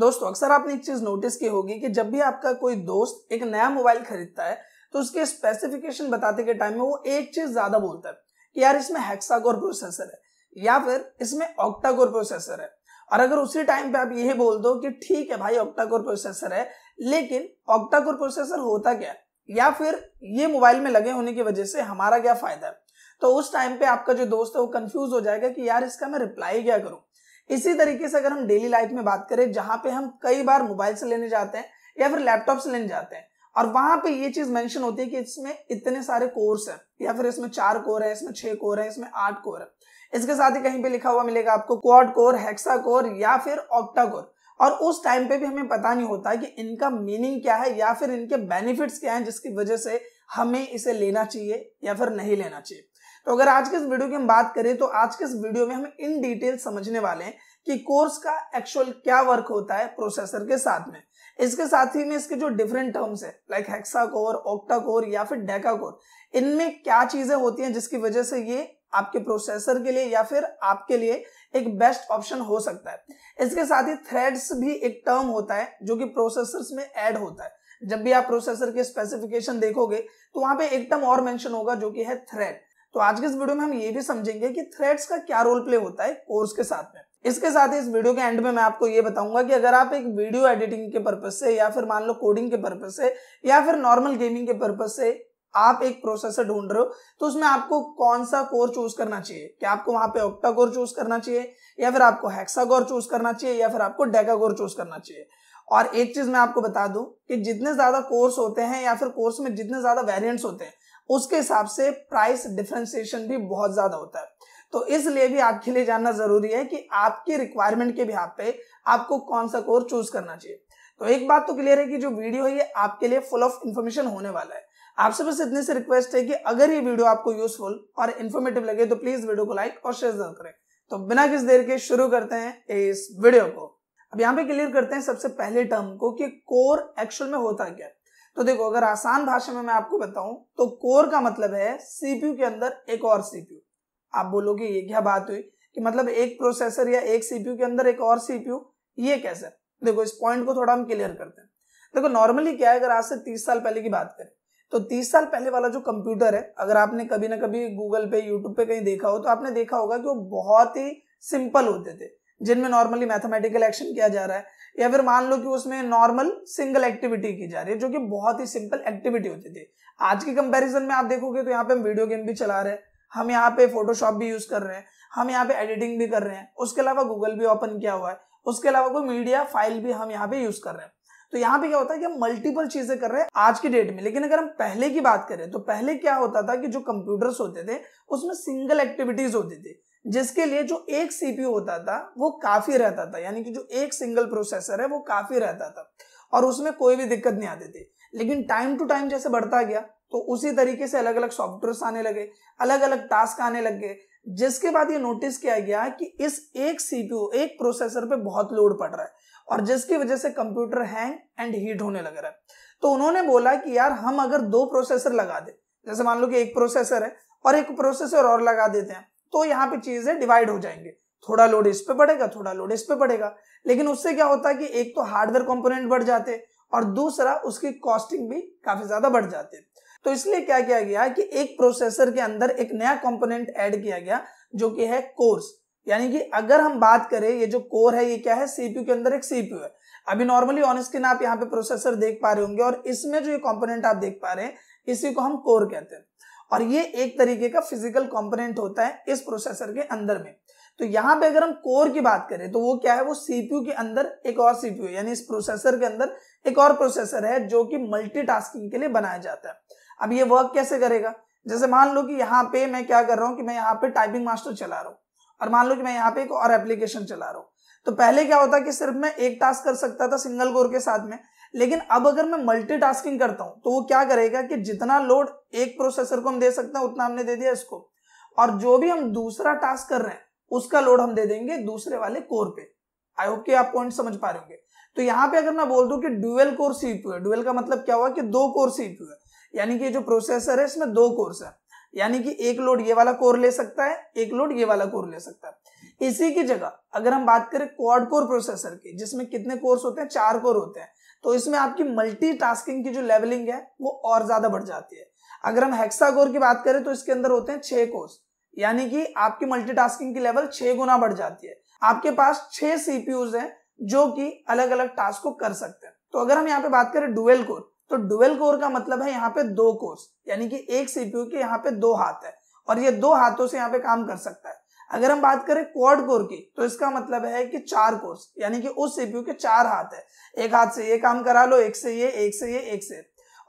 दोस्तों अक्सर आपने एक चीज नोटिस की होगी कि जब भी आपका कोई दोस्त एक नया मोबाइल खरीदता है तो उसके स्पेसिफिकेशन बताते के टाइम में वो एक चीज ज्यादा बोलता है कि यार इसमें हेक्सागोर प्रोसेसर है या फिर इसमें ऑक्टागोर प्रोसेसर है और अगर उसी टाइम पे आप यही बोल दो कि ठीक है भाई ऑक्टाकोर प्रोसेसर है लेकिन ऑक्टाकोर प्रोसेसर होता क्या या फिर ये मोबाइल में लगे होने की वजह से हमारा क्या फायदा है तो उस टाइम पे आपका जो दोस्त है वो कंफ्यूज हो जाएगा कि यार इसका मैं रिप्लाई क्या करूं इसी तरीके से अगर हम डेली लाइफ में बात करें जहां पे हम कई बार मोबाइल से लेने जाते हैं या फिर लैपटॉप से लेने जाते हैं और वहां पे ये चीज मेंशन होती है कि इसमें इतने सारे कोर्स हैं या फिर इसमें चार कोर है इसमें छह कोर है इसमें आठ कोर है इसके साथ ही कहीं पे लिखा हुआ मिलेगा आपको क्वाड कोर हेक्सा कोर या फिर ऑक्टा कोर और उस टाइम पे भी हमें पता नहीं होता कि इनका मीनिंग क्या है या फिर इनके बेनिफिट्स क्या हैं जिसकी वजह से हमें इसे लेना चाहिए या फिर नहीं लेना चाहिए तो अगर आज के इस वीडियो की हम बात करें तो आज के इस वीडियो में हम इन डिटेल समझने वाले हैं कि कोर्स का एक्चुअल क्या वर्क होता है प्रोसेसर के साथ में इसके साथ ही में इसके जो डिफरेंट टर्म्स है like hexa core octa core या फिर डेका कोर इनमें क्या चीजें होती हैं जिसकी वजह से ये आपके प्रोसेसर के लिए या फिर आपके लिए एक बेस्ट ऑप्शन हो सकता है इसके साथ ही थ्रेड्स भी एक टर्म होता है जो कि प्रोसेसर्स में एड होता है जब भी आप प्रोसेसर के स्पेसिफिकेशन देखोगे तो वहां पे एक टर्म और मेंशन होगा जो कि है थ्रेड तो आज के इस वीडियो में हम ये भी समझेंगे कि थ्रेड्स का क्या रोल प्ले होता है कोर्स के साथ में इसके साथ ही इस वीडियो के एंड में मैं आपको ये बताऊंगा कि अगर आप एक वीडियो एडिटिंग के पर्पज से या फिर मान लो कोडिंग के पर्पज से या फिर नॉर्मल गेमिंग के पर्पज से आप एक प्रोसेसर ढूंढ रहे हो तो उसमें आपको कौन सा कोर चूज करना चाहिए क्या आपको वहां पे ऑक्टा कोर चूज करना चाहिए या फिर आपको हेक्सा कोर चूज करना चाहिए या फिर आपको डेका कोर चूज करना चाहिए और एक चीज मैं आपको बता दूं कि जितने ज्यादा कोर्स होते हैं या फिर कोर्स में जितने ज्यादा वेरियंट्स होते हैं उसके हिसाब से प्राइस डिफ्रेंसिएशन भी बहुत ज़्यादा होता है तो इसलिए भी आपके लिए जानना ज़रूरी है कि आपकी रिक्वायरमेंट के बिहार पे आपको कौन सा कोर चूज करना चाहिए तो एक बात तो क्लियर है कि जो वीडियो है ये आपके लिए फुल ऑफ इन्फॉर्मेशन होने वाला है आपसे बस इतनी से रिक्वेस्ट है कि अगर ये वीडियो आपको यूजफुल और इन्फॉर्मेटिव लगे तो प्लीज़ वीडियो को लाइक और शेयर जरूर करें तो बिना किस देर के शुरू करते हैं इस वीडियो को अब यहाँ पे क्लियर करते हैं सबसे पहले टर्म को कि कोर एक्चुअल में होता क्या तो देखो अगर आसान भाषा में मैं आपको बताऊं तो कोर का मतलब है सीपीयू के अंदर एक और सीपीयू आप बोलोगे ये क्या बात हुई कि मतलब एक प्रोसेसर या एक सीपीयू के अंदर एक और सीपीयू ये कैसे देखो इस पॉइंट को थोड़ा हम क्लियर करते हैं देखो नॉर्मली क्या है अगर आज से तीस साल पहले की बात करें तो तीस साल पहले वाला जो कंप्यूटर है अगर आपने कभी ना कभी गूगल पे यूट्यूब पे कहीं देखा हो तो आपने देखा होगा कि वो बहुत ही सिंपल होते थे जिनमें नॉर्मली मैथमेटिकल एक्शन किया जा रहा है या फिर मान लो कि उसमें नॉर्मल सिंगल एक्टिविटी की जा रही है जो कि बहुत ही सिंपल एक्टिविटी होती थी आज के कंपैरिजन में आप देखोगे तो यहाँ पे हम वीडियो गेम भी चला रहे हैं हम यहाँ पे फोटोशॉप भी यूज कर रहे हैं हम यहाँ पे एडिटिंग भी कर रहे हैं उसके अलावा गूगल भी ओपन किया हुआ है उसके अलावा कोई मीडिया फाइल भी हम यहाँ पे यूज कर रहे हैं तो यहाँ पे क्या होता है कि हम मल्टीपल चीजें कर रहे हैं आज की डेट में लेकिन अगर हम पहले की बात करें तो पहले क्या होता था कि जो कंप्यूटर्स होते थे उसमें सिंगल एक्टिविटीज होती थी जिसके लिए जो एक सीपीयू होता था वो काफी रहता था यानी कि जो एक सिंगल प्रोसेसर है वो काफी रहता था और उसमें कोई भी दिक्कत नहीं आती थी लेकिन टाइम टू टाइम जैसे बढ़ता गया तो उसी तरीके से अलग अलग सॉफ्टवेयर आने लगे अलग अलग टास्क आने लग गए जिसके बाद ये नोटिस किया गया कि इस एक सीपीयू एक प्रोसेसर पे बहुत लोड पड़ रहा है और जिसकी वजह से कंप्यूटर हैंग एंड हीट होने लग रहा है तो उन्होंने बोला कि यार हम अगर दो प्रोसेसर लगा दे जैसे मान लो कि एक प्रोसेसर है और एक प्रोसेसर और लगा देते हैं तो यहाँ पे चीजें डिवाइड हो जाएंगे थोड़ा लोड इस पे बढ़ेगा थोड़ा लोड इस पे बढ़ेगा लेकिन उससे क्या होता है कि एक तो हार्डवेयर कंपोनेंट बढ़ जाते और दूसरा उसकी कॉस्टिंग भी काफी ज्यादा बढ़ जाते तो इसलिए क्या किया गया कि एक प्रोसेसर के अंदर एक नया कंपोनेंट ऐड किया गया जो कि है कोर्स यानी कि अगर हम बात करें ये जो कोर है ये क्या है सीपीयू के अंदर एक सीपीयू है अभी नॉर्मली ऑन स्क्रीन आप यहाँ पे प्रोसेसर देख पा रहे होंगे और इसमें जो ये कंपोनेंट आप देख पा रहे हैं इसी को हम कोर कहते हैं और ये एक तरीके का फिजिकल कंपोनेंट होता है इस प्रोसेसर के अंदर में तो यहाँ पे अगर हम कोर की बात करें तो वो क्या है वो सीपीयू के अंदर एक और सीपीयू यानी इस प्रोसेसर के अंदर एक और प्रोसेसर है जो कि मल्टीटास्किंग के लिए बनाया जाता है अब ये वर्क कैसे करेगा जैसे मान लो कि यहाँ पे मैं क्या कर रहा हूँ कि मैं यहाँ पे टाइपिंग मास्टर चला रहा हूँ और मान लो कि मैं यहाँ पे एक और एप्लीकेशन चला रहा हूँ तो पहले क्या होता कि सिर्फ मैं एक टास्क कर सकता था सिंगल कोर के साथ में लेकिन अब अगर मैं मल्टीटास्किंग करता हूं तो वो क्या करेगा कि जितना लोड एक प्रोसेसर को हम दे सकते हैं उतना हमने दे दिया इसको और जो भी हम दूसरा टास्क कर रहे हैं उसका लोड हम दे देंगे दूसरे वाले कोर पे आई होप कि आप पॉइंट समझ पा रहे होंगे तो यहाँ पे अगर मैं बोल दूं कि ड्यूएल कोर सीपीयू है डुअल का मतलब क्या हुआ कि दो कोर सीपीयू है यानी कि जो प्रोसेसर है इसमें दो कोर्स है यानी कि एक लोड ये वाला कोर ले सकता है एक लोड ये वाला कोर ले सकता है इसी की जगह अगर हम बात करें क्वाड कोर प्रोसेसर की जिसमें कितने कोर्स होते हैं चार कोर होते हैं तो इसमें आपकी मल्टीटास्किंग की जो लेवलिंग है वो और ज्यादा बढ़ जाती है अगर हम हेक्सागोर की बात करें तो इसके अंदर होते हैं छह कोर्स यानी कि आपकी मल्टीटास्किंग की लेवल छह गुना बढ़ जाती है आपके पास छह सीपीयूज हैं जो कि अलग अलग टास्क को कर सकते हैं तो अगर हम यहाँ पे बात करें डुएल कोर तो डुएल कोर का मतलब है यहाँ पे दो कोर्स यानी कि एक सीपीयू के यहाँ पे दो हाथ है और ये दो हाथों से यहाँ पे काम कर सकता है अगर हम बात करें क्वाड कोर की तो इसका मतलब है कि चार कोर्स यानी कि उस सीपीयू के चार हाथ है एक हाथ से ये काम करा लो एक से ये एक से ये एक से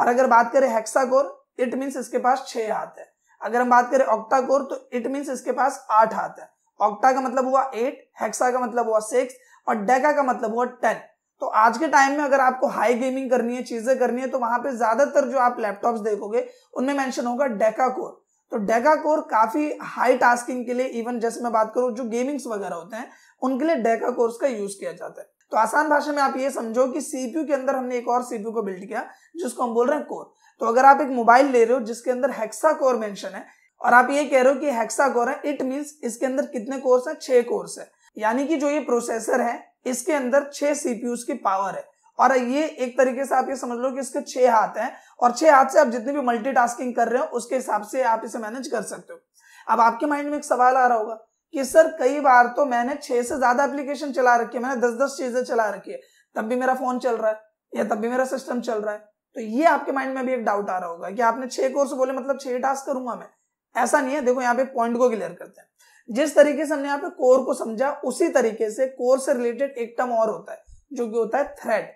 और अगर बात करें हेक्सा कोर इट मीन्स इसके पास छह हाथ है अगर हम बात करें ऑक्टा कोर तो इट मीन्स इसके पास आठ हाथ है ऑक्टा का मतलब हुआ एट हेक्सा का मतलब हुआ सिक्स और डेका का मतलब हुआ टेन तो आज के टाइम में अगर आपको हाई गेमिंग करनी है चीजें करनी है तो वहां पे ज्यादातर जो आप लैपटॉप्स देखोगे उनमें मेंशन होगा डेका कोर तो डेगा कोर काफी हाई टास्किंग के लिए इवन जैसे मैं बात करूं जो गेमिंग्स वगैरह होते हैं उनके लिए डेगा कोर्स का यूज किया जाता है तो आसान भाषा में आप ये समझो कि सीपीयू के अंदर हमने एक और सीपीयू को बिल्ड किया जिसको हम बोल रहे हैं कोर तो अगर आप एक मोबाइल ले रहे हो जिसके अंदर हेक्सा कोर मेंशन है और आप ये कह रहे हो कि हेक्सा कोर है इट मीन इसके अंदर कितने कोर्स है छह कोर्स है यानी कि जो ये प्रोसेसर है इसके अंदर छह सीपीयू की पावर है और ये एक तरीके से आप ये समझ लो कि इसके छह हाथ हैं और छह हाथ से आप जितनी भी मल्टीटास्किंग कर रहे हो उसके हिसाब से आप इसे मैनेज कर सकते हो अब आपके माइंड में एक सवाल आ रहा होगा कि सर कई बार तो मैंने छह से ज्यादा एप्लीकेशन चला रखी है मैंने दस दस चीजें चला रखी है तब भी मेरा फोन चल रहा है या तब भी मेरा सिस्टम चल रहा है तो ये आपके माइंड में भी एक डाउट आ रहा होगा कि आपने छह कोर्स बोले मतलब छह टास्क करूंगा मैं ऐसा नहीं है देखो यहाँ पे पॉइंट को क्लियर करते हैं जिस तरीके से हमने यहाँ पे कोर को समझा उसी तरीके से कोर से रिलेटेड एक टर्म और होता है जो कि होता है थ्रेड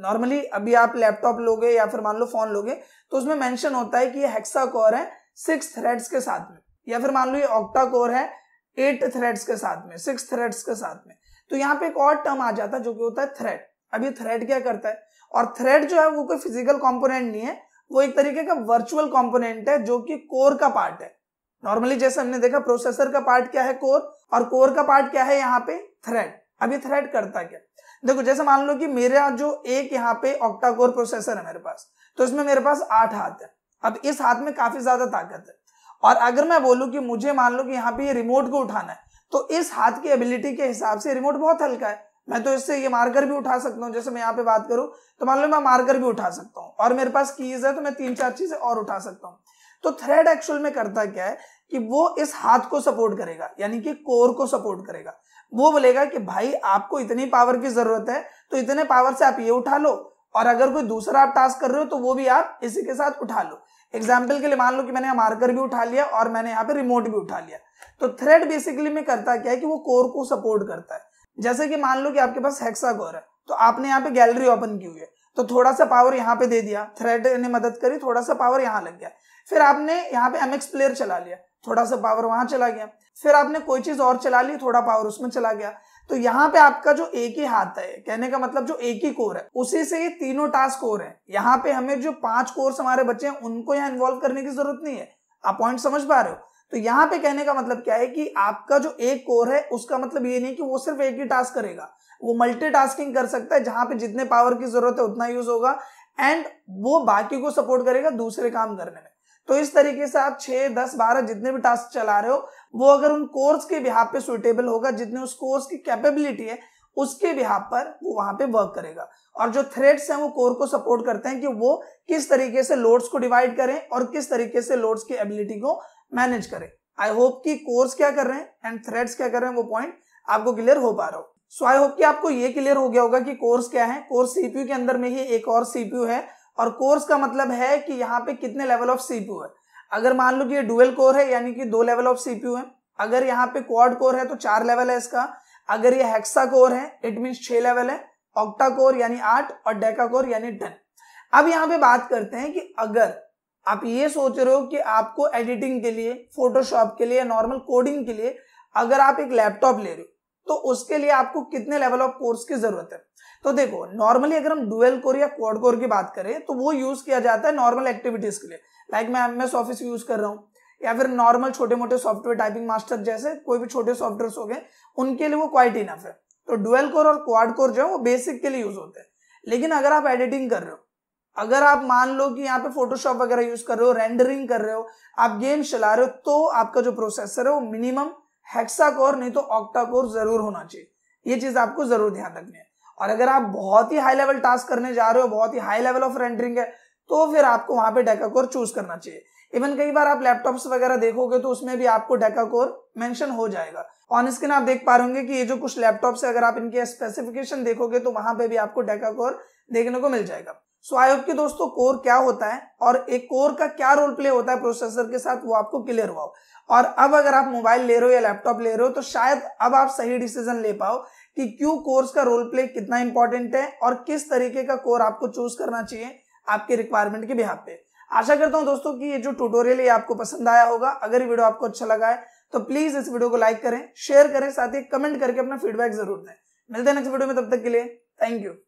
नॉर्मली अभी आप लैपटॉप लोगे या फिर मान लो फोन लोगे तो उसमें मेंशन होता है कि ये हेक्सा कोर है सिक्स थ्रेड्स के साथ में या फिर मान लो ये ऑक्टा कोर है एट थ्रेड्स के साथ में सिक्स थ्रेड्स के साथ में तो यहाँ पे एक और टर्म आ जाता है जो कि होता है थ्रेड अब ये थ्रेड क्या करता है और थ्रेड जो है वो कोई फिजिकल कॉम्पोनेंट नहीं है वो एक तरीके का वर्चुअल कॉम्पोनेंट है जो कि कोर का पार्ट है नॉर्मली जैसे हमने देखा प्रोसेसर का पार्ट क्या है कोर और कोर का पार्ट क्या है यहाँ पे थ्रेड अब ये थ्रेड करता क्या देखो जैसे मान लो कि मेरा जो एक यहाँ पे ऑक्टाकोर प्रोसेसर है मेरे पास तो इसमें मेरे पास आठ हाथ है अब इस हाथ में काफी ज्यादा ताकत है और अगर मैं बोलूँ कि मुझे मान लो कि यहाँ पे ये रिमोट को उठाना है तो इस हाथ की एबिलिटी के हिसाब से रिमोट बहुत हल्का है मैं तो इससे ये मार्कर भी उठा सकता हूँ जैसे मैं यहाँ पे बात करूँ तो मान लो मैं मार्कर भी उठा सकता हूँ और मेरे पास कीज है तो मैं तीन चार चीजें और उठा सकता हूँ तो थ्रेड एक्चुअल में करता क्या है कि वो इस हाथ को सपोर्ट करेगा यानी कि कोर को सपोर्ट करेगा वो बोलेगा कि भाई आपको इतनी पावर की जरूरत है तो इतने पावर से आप ये उठा लो और अगर कोई दूसरा आप टास्क कर रहे हो तो वो भी आप इसी के साथ उठा लो एग्जाम्पल के लिए मान लो कि मैंने मार्कर भी उठा लिया और मैंने यहाँ पे रिमोट भी उठा लिया तो थ्रेड बेसिकली में करता क्या है कि वो कोर को सपोर्ट करता है जैसे कि मान लो कि आपके पास हेक्सा कोर है तो आपने यहाँ पे गैलरी ओपन की हुई है तो थोड़ा सा पावर यहाँ पे दे दिया थ्रेड ने मदद करी थोड़ा सा पावर यहाँ लग गया फिर आपने यहाँ पे एमएक्स प्लेयर चला लिया थोड़ा सा पावर वहां चला गया फिर आपने कोई चीज और चला ली थोड़ा पावर उसमें चला गया तो यहाँ पे आपका जो एक ही हाथ है कहने का मतलब जो एक ही कोर है उसी से ये तीनों टास्क कोर है यहाँ पे हमें जो पांच कोर्स हमारे बच्चे हैं उनको यहाँ इन्वॉल्व करने की जरूरत नहीं है आप पॉइंट समझ पा रहे हो तो यहाँ पे कहने का मतलब क्या है कि आपका जो एक कोर है उसका मतलब ये नहीं कि वो सिर्फ एक ही टास्क करेगा वो मल्टीटास्किंग कर सकता है जहां पे जितने पावर की जरूरत है उतना यूज होगा एंड वो बाकी को सपोर्ट करेगा दूसरे काम करने में तो इस तरीके से आप छह दस बारह जितने भी टास्क चला रहे हो वो अगर उन कोर्स के बिहार पे सुटेबल होगा जितने उस कोर्स की कैपेबिलिटी है उसके बिहार पर वो वहां पे वर्क करेगा और जो थ्रेड्स हैं वो कोर को सपोर्ट करते हैं कि वो किस तरीके से लोड्स को डिवाइड करें और किस तरीके से लोड्स की एबिलिटी को मैनेज करें आई होप कि कोर्स क्या कर रहे हैं एंड थ्रेड्स क्या कर रहे हैं वो पॉइंट आपको क्लियर हो पा रहा हो सो आई होप कि आपको ये क्लियर हो गया होगा कि कोर्स क्या है कोर्स सीपीयू के अंदर में ही एक और सीपीयू है और कोर्स का मतलब है कि यहाँ पे कितने लेवल ऑफ सीपीयू है अगर मान लो कि ये डुअल कोर है यानी कि दो लेवल ऑफ सीपीयू है अगर यहाँ पे क्वाड कोर है तो चार लेवल है इसका अगर ये हेक्सा कोर है इट मीन छह लेवल है ऑक्टा कोर यानी आठ और डेका कोर यानी टेन अब यहाँ पे बात करते हैं कि अगर आप ये सोच रहे हो कि आपको एडिटिंग के लिए फोटोशॉप के लिए नॉर्मल कोडिंग के लिए अगर आप एक लैपटॉप ले रहे हो तो उसके लिए आपको कितने लेवल ऑफ कोर्स की जरूरत है तो देखो नॉर्मली अगर हम डुअल कोर या क्वाड कोर की बात करें तो वो यूज किया जाता है नॉर्मल एक्टिविटीज के लिए लाइक मैं एम एस ऑफिस यूज कर रहा हूँ या फिर नॉर्मल छोटे मोटे सॉफ्टवेयर टाइपिंग मास्टर जैसे कोई भी छोटे सॉफ्टवेयर हो गए उनके लिए वो क्वाइट इनफ है तो डुअल कोर और क्वाड कोर जो है वो बेसिक के लिए यूज होते हैं लेकिन अगर आप एडिटिंग कर रहे हो अगर आप मान लो कि यहाँ पे फोटोशॉप वगैरह यूज कर रहे हो रेंडरिंग कर रहे हो आप गेम चला रहे हो तो आपका जो प्रोसेसर है वो मिनिमम हेक्सा कोर नहीं तो ऑक्टा कोर जरूर होना चाहिए ये चीज आपको जरूर ध्यान रखनी है और अगर आप बहुत ही हाई लेवल टास्क करने जा रहे हो बहुत ही हाई लेवल ऑफ रेंडरिंग है तो फिर आपको वहां पे डेका कोर चूज करना चाहिए इवन कई बार आप लैपटॉप्स वगैरह देखोगे तो उसमें भी आपको डेका कोर मेंशन हो जाएगा ऑन स्क्रीन आप देख पा रहे कि ये जो कुछ लैपटॉप्स है अगर आप इनके स्पेसिफिकेशन देखोगे तो वहां पे भी आपको डेका कोर देखने को मिल जाएगा सो आई होप कि दोस्तों कोर क्या होता है और एक कोर का क्या रोल प्ले होता है प्रोसेसर के साथ वो आपको क्लियर हुआ और अब अगर आप मोबाइल ले रहे हो या लैपटॉप ले रहे हो तो शायद अब आप सही डिसीजन ले पाओ कि क्यों कोर्स का रोल प्ले कितना इंपॉर्टेंट है और किस तरीके का कोर आपको चूज करना चाहिए आपके रिक्वायरमेंट के बिहार पे आशा करता हूँ दोस्तों कि ये जो टूटोरियल है आपको पसंद आया होगा अगर ये वीडियो आपको अच्छा लगा है तो प्लीज इस वीडियो को लाइक करें शेयर करें साथ ही कमेंट करके अपना फीडबैक जरूर दें मिलते हैं नेक्स्ट वीडियो में तब तक के लिए थैंक यू